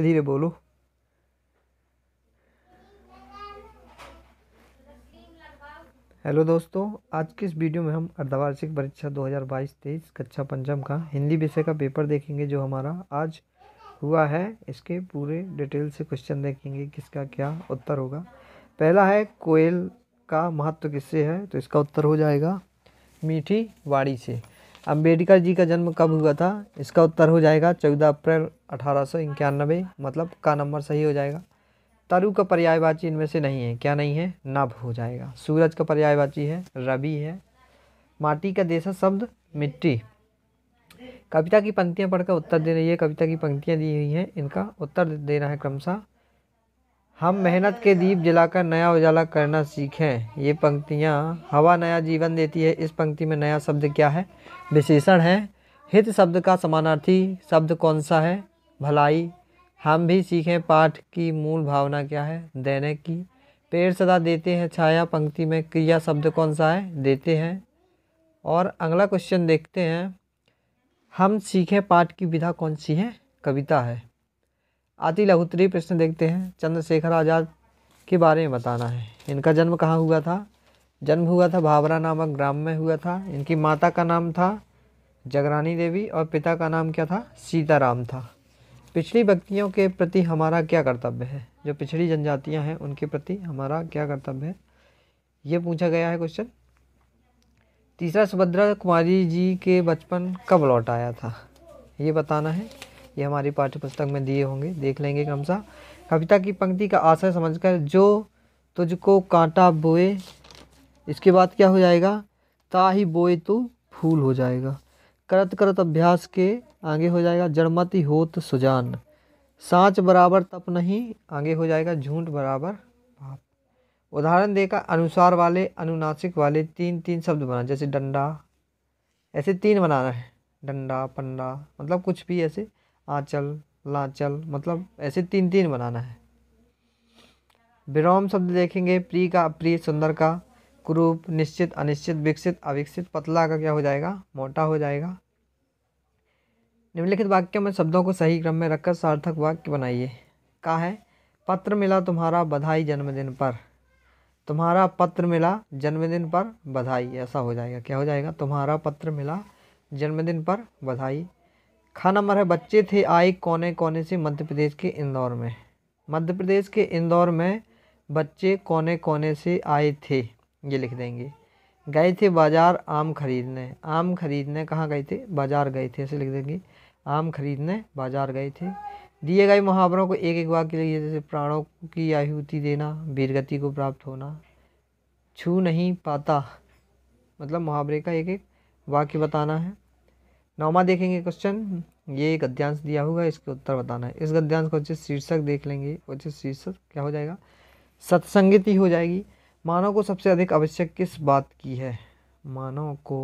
धीरे बोलो हेलो दोस्तों आज के इस वीडियो में हम अर्धवार्षिक परीक्षा 2022-23 कक्षा पंचम का हिंदी विषय का पेपर देखेंगे जो हमारा आज हुआ है इसके पूरे डिटेल से क्वेश्चन देखेंगे किसका क्या उत्तर होगा पहला है कोयल का महत्व किससे है तो इसका उत्तर हो जाएगा मीठी वाड़ी से अंबेडकर जी का जन्म कब हुआ था इसका उत्तर हो जाएगा चौदह अप्रैल अठारह मतलब का नंबर सही हो जाएगा तरु का पर्यायवाची इनमें से नहीं है क्या नहीं है नभ हो जाएगा सूरज का पर्यायवाची है रवि है माटी का देशा शब्द मिट्टी कविता की पंक्तियाँ पढ़कर उत्तर रही ये कविता की पंक्तियाँ दी हुई हैं इनका उत्तर देना है क्रमशः हम मेहनत के दीप जलाकर नया उजाला करना सीखें ये पंक्तियाँ हवा नया जीवन देती है इस पंक्ति में नया शब्द क्या है विशेषण है हित शब्द का समानार्थी शब्द कौन सा है भलाई हम भी सीखें पाठ की मूल भावना क्या है देने की पेड़ सदा देते हैं छाया पंक्ति में क्रिया शब्द कौन सा है देते हैं और अगला क्वेश्चन देखते हैं हम सीखें पाठ की विधा कौन सी है कविता है आती लघुत्री प्रश्न देखते हैं चंद्रशेखर आज़ाद के बारे में बताना है इनका जन्म कहाँ हुआ था जन्म हुआ था भावरा नामक ग्राम में हुआ था इनकी माता का नाम था जगरानी देवी और पिता का नाम क्या था सीताराम था पिछड़ी व्यक्तियों के प्रति हमारा क्या कर्तव्य है जो पिछड़ी जनजातियां हैं उनके प्रति हमारा क्या कर्तव्य है ये पूछा गया है क्वेश्चन तीसरा सुभद्रा कुमारी जी के बचपन कब लौट आया था ये बताना है ये हमारी पाठ्य पुस्तक में दिए होंगे देख लेंगे क्रम सा कविता की पंक्ति का आशय समझकर जो तुझको कांटा बोए इसके बाद क्या हो जाएगा ता ही बोए तो फूल हो जाएगा करत करत अभ्यास के आगे हो जाएगा जड़मति होत सुजान सांच बराबर तप नहीं आगे हो जाएगा झूठ बराबर पाप उदाहरण देकर अनुसार वाले अनुनासिक वाले तीन तीन शब्द बना जैसे डंडा ऐसे तीन बनाना है डंडा पंडा मतलब कुछ भी ऐसे आचल लाचल मतलब ऐसे तीन तीन बनाना है विराम शब्द देखेंगे प्री का प्री सुंदर का कुरूप निश्चित अनिश्चित विकसित अविकसित पतला का क्या हो जाएगा मोटा हो जाएगा निम्नलिखित वाक्य में शब्दों को सही क्रम में रखकर सार्थक वाक्य बनाइए का है पत्र मिला तुम्हारा बधाई जन्मदिन पर तुम्हारा पत्र मिला जन्मदिन पर बधाई ऐसा हो जाएगा क्या हो जाएगा तुम्हारा पत्र मिला जन्मदिन पर बधाई खा नंबर है बच्चे थे आए कोने कोने से मध्य प्रदेश के इंदौर में मध्य प्रदेश के इंदौर में बच्चे कोने कोने से आए थे ये लिख देंगे गए थे बाज़ार आम खरीदने आम खरीदने कहाँ गए थे बाज़ार गए थे ऐसे लिख देंगे आम खरीदने बाज़ार गए थे दिए गए मुहावरों को एक एक वाक्य लिए जैसे प्राणों की आहुति देना वीरगति को प्राप्त होना छू नहीं पाता मतलब मुहावरे का एक एक वाक्य बताना है नौवा देखेंगे क्वेश्चन ये गद्यांश दिया होगा इसके उत्तर बताना है इस गद्यांश का उचित शीर्षक देख लेंगे उचित शीर्षक क्या हो जाएगा सत्संगति हो जाएगी मानव को सबसे अधिक आवश्यक किस बात की है मानव को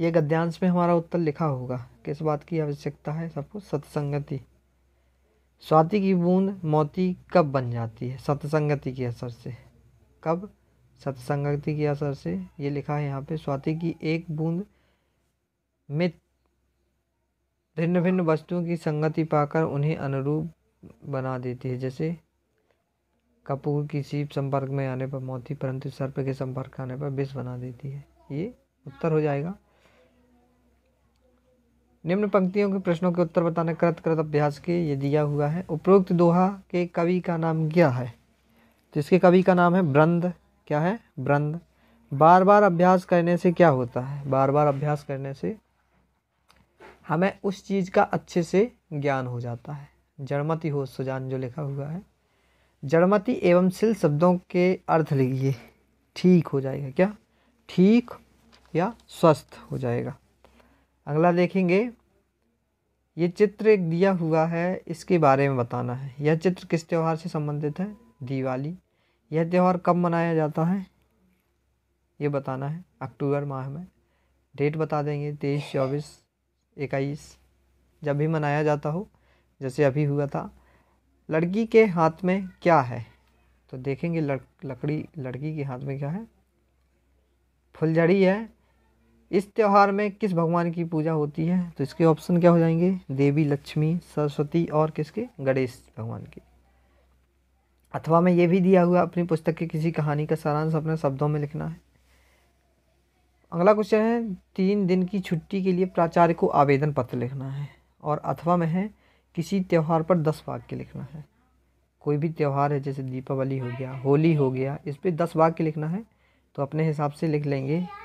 ये गद्यांश में हमारा उत्तर लिखा होगा किस बात की आवश्यकता है सबको सत्संगति स्वाति की बूंद मोती कब बन जाती है सत्संगति के असर से कब सत्संगति के असर से ये लिखा है यहाँ पे स्वाति की एक बूंद मित भिन्न भिन्न वस्तुओं की संगति पाकर उन्हें अनुरूप बना देती है जैसे कपूर की सीप संपर्क में आने पर मोती परंतु सर्प के संपर्क आने पर विष बना देती है ये उत्तर हो जाएगा निम्न पंक्तियों के प्रश्नों के उत्तर बताने कृत कृत अभ्यास के ये दिया हुआ है उपरोक्त दोहा के कवि का नाम क्या है तो इसके कवि का नाम है ब्रंद क्या है ब्रंद बार बार अभ्यास करने से क्या होता है बार बार अभ्यास करने से हमें उस चीज़ का अच्छे से ज्ञान हो जाता है जड़मति हो सुजान जो लिखा हुआ है जड़मति एवं सिल शब्दों के अर्थ लिखिए ठीक हो जाएगा क्या ठीक या स्वस्थ हो जाएगा अगला देखेंगे ये चित्र एक दिया हुआ है इसके बारे में बताना है यह चित्र किस त्यौहार से संबंधित है दिवाली यह त्यौहार कब मनाया जाता है ये बताना है अक्टूबर माह में डेट बता देंगे तेईस चौबीस इक्कीस जब भी मनाया जाता हो जैसे अभी हुआ था लड़की के हाथ में क्या है तो देखेंगे लड़ लकड़ी लड़की के हाथ में क्या है फुलझड़ी है इस त्यौहार में किस भगवान की पूजा होती है तो इसके ऑप्शन क्या हो जाएंगे देवी लक्ष्मी सरस्वती और किसके गणेश भगवान की अथवा में ये भी दिया हुआ अपनी पुस्तक की किसी कहानी का सारांश अपने शब्दों में लिखना है अगला क्वेश्चन है तीन दिन की छुट्टी के लिए प्राचार्य को आवेदन पत्र लिखना है और अथवा में है किसी त्यौहार पर दस वाक्य लिखना है कोई भी त्यौहार है जैसे दीपावली हो गया होली हो गया इस पर दस वाक्य लिखना है तो अपने हिसाब से लिख लेंगे